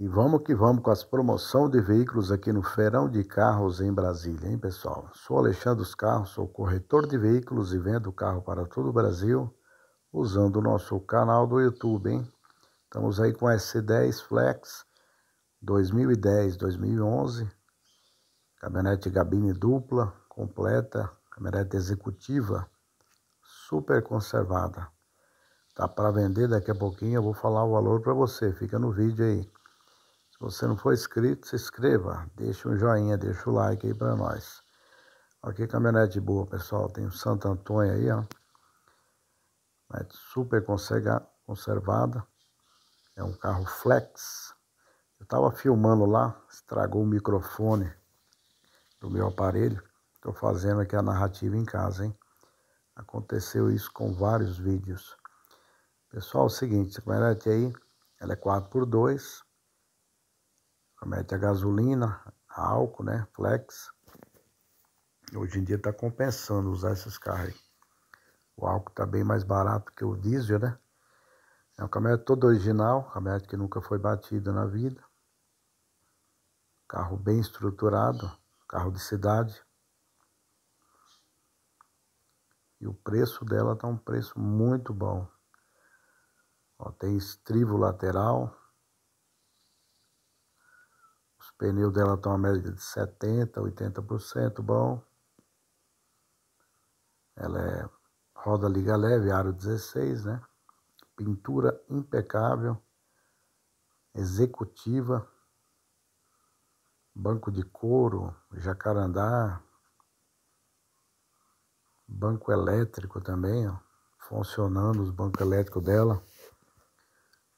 E vamos que vamos com as promoções de veículos aqui no Feirão de Carros em Brasília, hein, pessoal? Sou Alexandre dos Carros, sou corretor de veículos e vendo carro para todo o Brasil usando o nosso canal do YouTube, hein? Estamos aí com S10 Flex 2010, 2011, caminhonete gabine dupla, completa, caminhonete executiva, super conservada. Tá para vender daqui a pouquinho, eu vou falar o valor para você, fica no vídeo aí você não for inscrito, se inscreva, deixa um joinha, deixa o like aí para nós. Aqui caminhonete boa, pessoal, tem o Santo Antônio aí, ó. Mas super conservada. É um carro flex. Eu tava filmando lá, estragou o microfone do meu aparelho. Tô fazendo aqui a narrativa em casa, hein? Aconteceu isso com vários vídeos. Pessoal, é o seguinte, essa caminhonete aí, ela é 4x2, Promete a gasolina, álcool, né? Flex. Hoje em dia está compensando usar esses carros aí. O álcool está bem mais barato que o diesel, né? É um caminhonete todo original, caminhonete que nunca foi batido na vida. Carro bem estruturado, carro de cidade. E o preço dela está um preço muito bom. Ó, tem estribo lateral, Pneu dela está uma média de 70%, 80% bom. Ela é roda liga leve, aro 16, né? Pintura impecável, executiva, banco de couro, jacarandá, banco elétrico também, ó, funcionando os bancos elétricos dela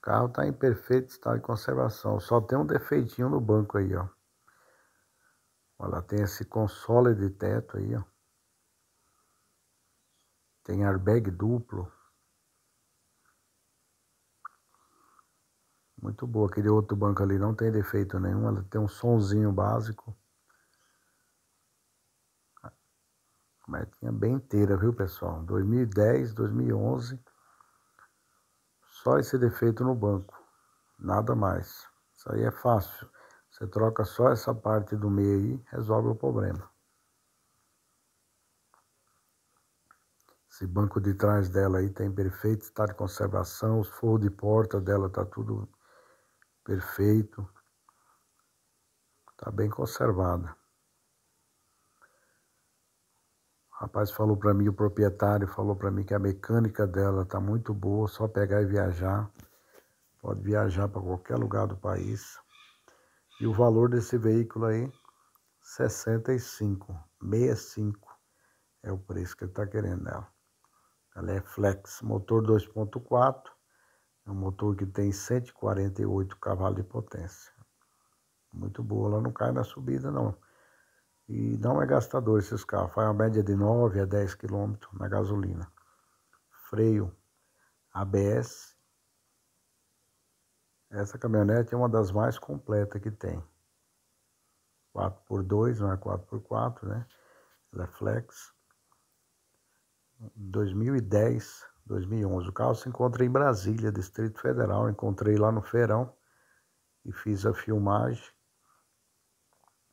carro está em perfeito estado de conservação. Só tem um defeitinho no banco aí, ó. Olha, tem esse console de teto aí, ó. Tem airbag duplo. Muito boa. Aquele outro banco ali não tem defeito nenhum. Ela tem um sonzinho básico. A marquinha bem inteira, viu, pessoal? 2010, 2011. Só esse defeito no banco, nada mais. Isso aí é fácil. Você troca só essa parte do meio aí, resolve o problema. Esse banco de trás dela aí tem perfeito estado tá de conservação, os forros de porta dela tá tudo perfeito. Tá bem conservada. O rapaz falou para mim, o proprietário falou para mim que a mecânica dela tá muito boa, só pegar e viajar. Pode viajar para qualquer lugar do país. E o valor desse veículo aí, 65, 65 é o preço que ele está querendo dela. Ela é flex, motor 2.4, é um motor que tem 148 cavalos de potência. Muito boa, ela não cai na subida não. E não é gastador esses carros, faz uma média de 9 a 10 km na gasolina. Freio ABS. Essa caminhonete é uma das mais completas que tem. 4x2, não é 4x4, né? Ela é flex. 2010, 2011. O carro se encontra em Brasília, Distrito Federal. Encontrei lá no feirão e fiz a filmagem.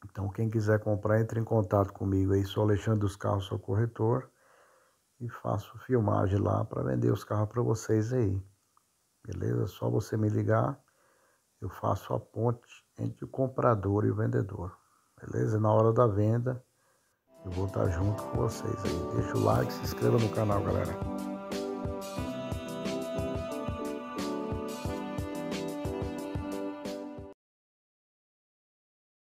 Então, quem quiser comprar, entre em contato comigo aí. Sou Alexandre dos Carros, sou corretor. E faço filmagem lá para vender os carros para vocês aí. Beleza? Só você me ligar. Eu faço a ponte entre o comprador e o vendedor. Beleza? Na hora da venda, eu vou estar junto com vocês aí. Deixa o like, se inscreva no canal, galera.